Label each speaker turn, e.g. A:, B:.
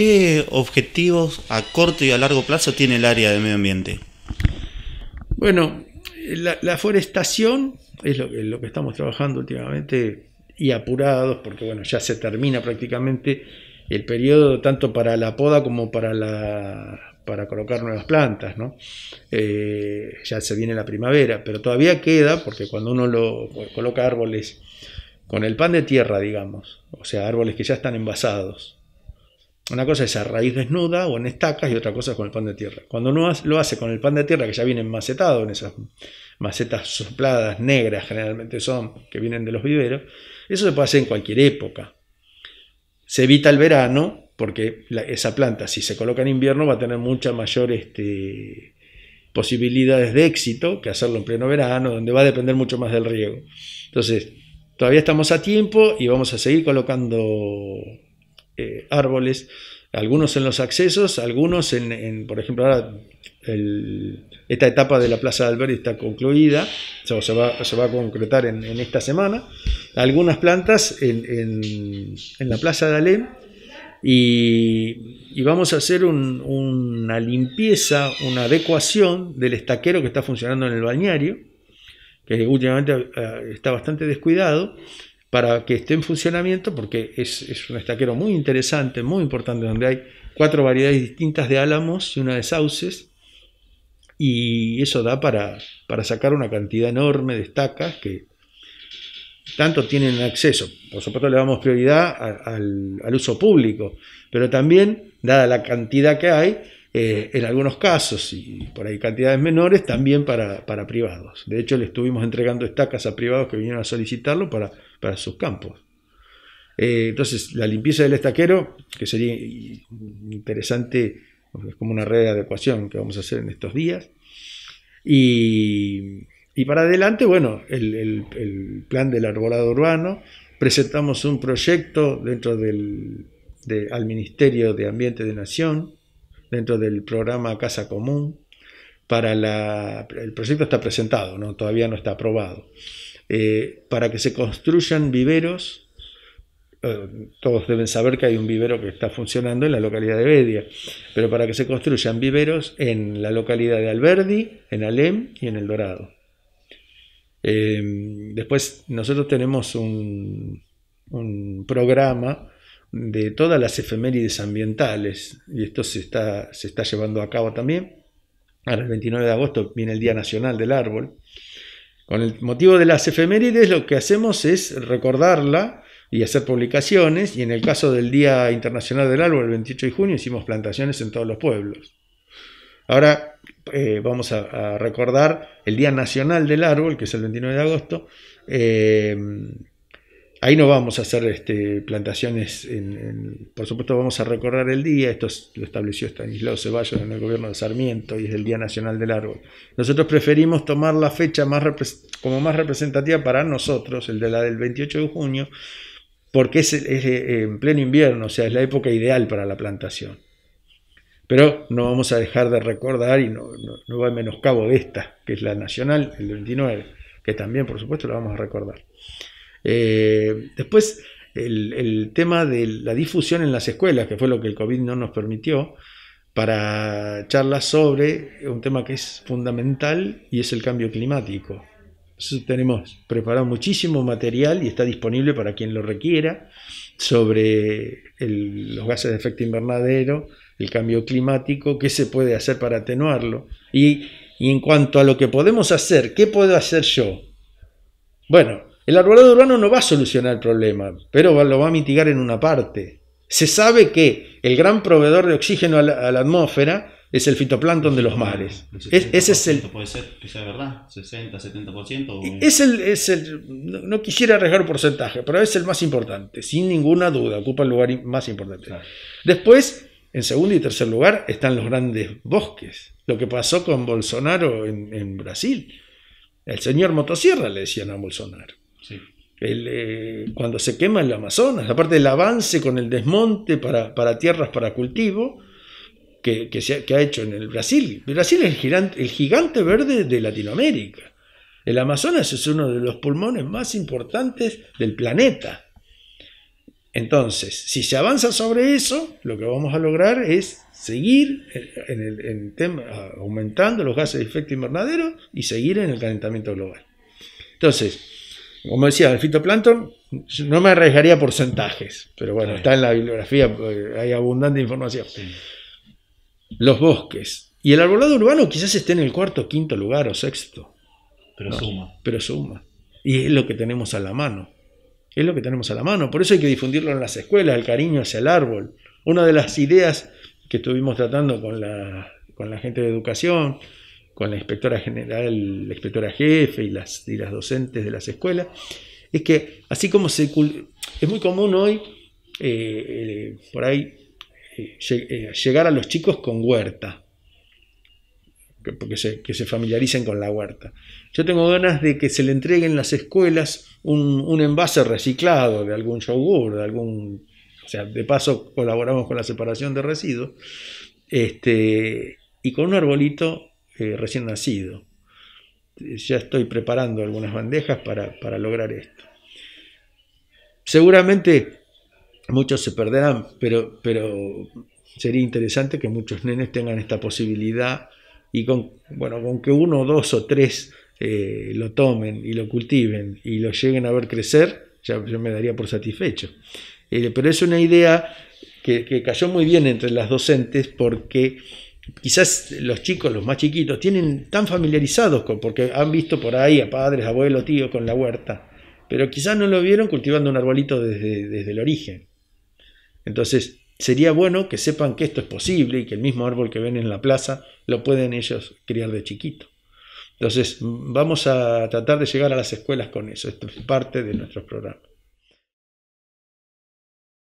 A: ¿Qué objetivos a corto y a largo plazo tiene el área de medio ambiente? Bueno, la, forestación es lo, que estamos trabajando últimamente y apurados, porque bueno, ya se termina prácticamente el periodo tanto para la poda como para la para colocar nuevas plantas, ¿no? Eh, ya se viene la primavera, pero todavía queda, porque cuando uno lo coloca árboles con el pan de tierra, digamos, o sea, árboles que ya están envasados, una cosa es a raíz desnuda o en estacas y otra cosa es con el pan de tierra. Cuando uno lo hace con el pan de tierra, que ya viene macetado, en esas macetas sopladas, negras generalmente son, que vienen de los viveros, eso se puede hacer en cualquier época. Se evita el verano, porque esa planta, si se coloca en invierno, va a tener muchas mayores este, posibilidades de éxito que hacerlo en pleno verano, donde va a depender mucho más del riego. Entonces, todavía estamos a tiempo y vamos a seguir colocando eh, árboles, algunos en los accesos, algunos en, por ejemplo, ahora esta etapa de la Plaza de Alberdi está concluida, se, va, se, va, a concretar en, esta semana, algunas plantas en, la Plaza de Alem y, vamos a hacer una limpieza, una adecuación del estaquero que está funcionando en el balneario, que últimamente eh, está bastante descuidado, para que esté en funcionamiento, porque es, un estaquero muy interesante, muy importante, donde hay cuatro variedades distintas de álamos y una de sauces, y eso da para, para sacar una cantidad enorme de estacas que tanto tienen acceso. Por supuesto le damos prioridad al, uso público, pero también, dada la cantidad que hay, eh, en algunos casos, y por ahí cantidades menores, también para, para privados. De hecho, le estuvimos entregando estacas a privados que vinieron a solicitarlo para para sus campos. Eh, entonces, la limpieza del estaquero, que sería interesante, es como una red de adecuación que vamos a hacer en estos días. Y, para adelante, bueno, el, plan del arbolado urbano, presentamos un proyecto dentro del, al Ministerio de Ambiente de Nación, dentro del programa Casa Común, para el proyecto está presentado, ¿no? todavía no está aprobado. Eh, para que se construyan viveros. Eh, todos deben saber que hay un vivero que está funcionando en la localidad de Bedia, pero para que se construyan viveros en la localidad de Alberdi, en Alem y en El Dorado. Eh, después nosotros tenemos un, programa de todas las efemérides ambientales, y esto se está, se está llevando a cabo también. Ahora el 29 de agosto viene el Día Nacional del Árbol. Con el motivo de las efemérides lo que hacemos es recordarla y hacer publicaciones, y en el caso del Día Internacional del Árbol, el 28 de junio, hicimos plantaciones en todos los pueblos. Ahora eh, vamos a, recordar el Día Nacional del Árbol, que es el 29 de agosto. Eh, Ahí no vamos a hacer este, plantaciones, en, por supuesto vamos a recorrer el día, esto lo estableció Estanislao Ceballos en el gobierno de Sarmiento y es el Día Nacional del Árbol. Nosotros preferimos tomar la fecha más como más representativa para nosotros, el de la del 28 de junio, porque es, eh, en pleno invierno, o sea, es la época ideal para la plantación. Pero no vamos a dejar de recordar y no, va a menoscabo de esta, que es la nacional, el 29, que también por supuesto la vamos a recordar. Eh, después, el, tema de la difusión en las escuelas, que fue lo que el COVID no nos permitió, para charlas sobre un tema que es fundamental y es el cambio climático. tenemos preparado muchísimo material y está disponible para quien lo requiera sobre los gases de efecto invernadero, el cambio climático, qué se puede hacer para atenuarlo. Y, y en cuanto a lo que podemos hacer, ¿qué puedo hacer yo? Bueno, el arbolado urbano no va a solucionar el problema, pero lo va a mitigar en una parte. Se sabe que el gran proveedor de oxígeno a la, atmósfera es el fitoplancton de los mares. ese es el. Puede ser que sea verdad, 60, 70%. Es el, no, quisiera arriesgar porcentaje, pero es el más importante, sin ninguna duda, ocupa el lugar más importante. Después, en segundo y tercer lugar, están los grandes bosques. Lo que pasó con Bolsonaro en, en Brasil. El señor motosierra le decían a Bolsonaro. Eh, cuando se quema el Amazonas, aparte del avance con el desmonte para, tierras para cultivo que, que, ha hecho en el Brasil. Brasil es el gigante, el gigante verde de Latinoamérica. El Amazonas es uno de los pulmones más importantes del planeta. Entonces, si se avanza sobre eso, lo que vamos a lograr es seguir en el, tema, aumentando los gases de efecto invernadero y seguir en el calentamiento global. Entonces, como decía, el fitoplancton no me arriesgaría porcentajes, pero bueno, está en la bibliografía, eh, hay abundante información. Los bosques. Y el arbolado urbano quizás esté en el cuarto, quinto lugar o sexto. Pero suma. Pero suma. Y es lo que tenemos a la mano. Es lo que tenemos a la mano. Por eso hay que difundirlo en las escuelas, el cariño hacia el árbol. Una de las ideas que estuvimos tratando con la, con la gente de educación, con la inspectora general, la inspectora jefe y las, y las docentes de las escuelas, es que así como se, es muy común hoy, eh, eh, por ahí, eh, llegar a los chicos con huerta, porque se, que se familiaricen con la huerta. Yo tengo ganas de que se le entreguen en las escuelas un, envase reciclado de algún yogur, de algún o sea, de paso colaboramos con la separación de residuos, este, y con un arbolito eh, recién nacido. Ya estoy preparando algunas bandejas para, lograr esto. Seguramente muchos se perderán, pero, pero sería interesante que muchos nenes tengan esta posibilidad y con, bueno, con que uno, dos o tres eh, lo tomen y lo cultiven y lo lleguen a ver crecer, ya, yo me daría por satisfecho. Eh, pero es una idea que, que, cayó muy bien entre las docentes porque quizás los chicos, los más chiquitos, tienen tan familiarizados con, porque han visto por ahí a padres, abuelos, tíos con la huerta, pero quizás no lo vieron cultivando un arbolito desde, desde el origen. Entonces, sería bueno que sepan que esto es posible y que el mismo árbol que ven en la plaza lo pueden ellos criar de chiquito. Entonces, vamos a tratar de llegar a las escuelas con eso. Esto es parte de nuestro programa.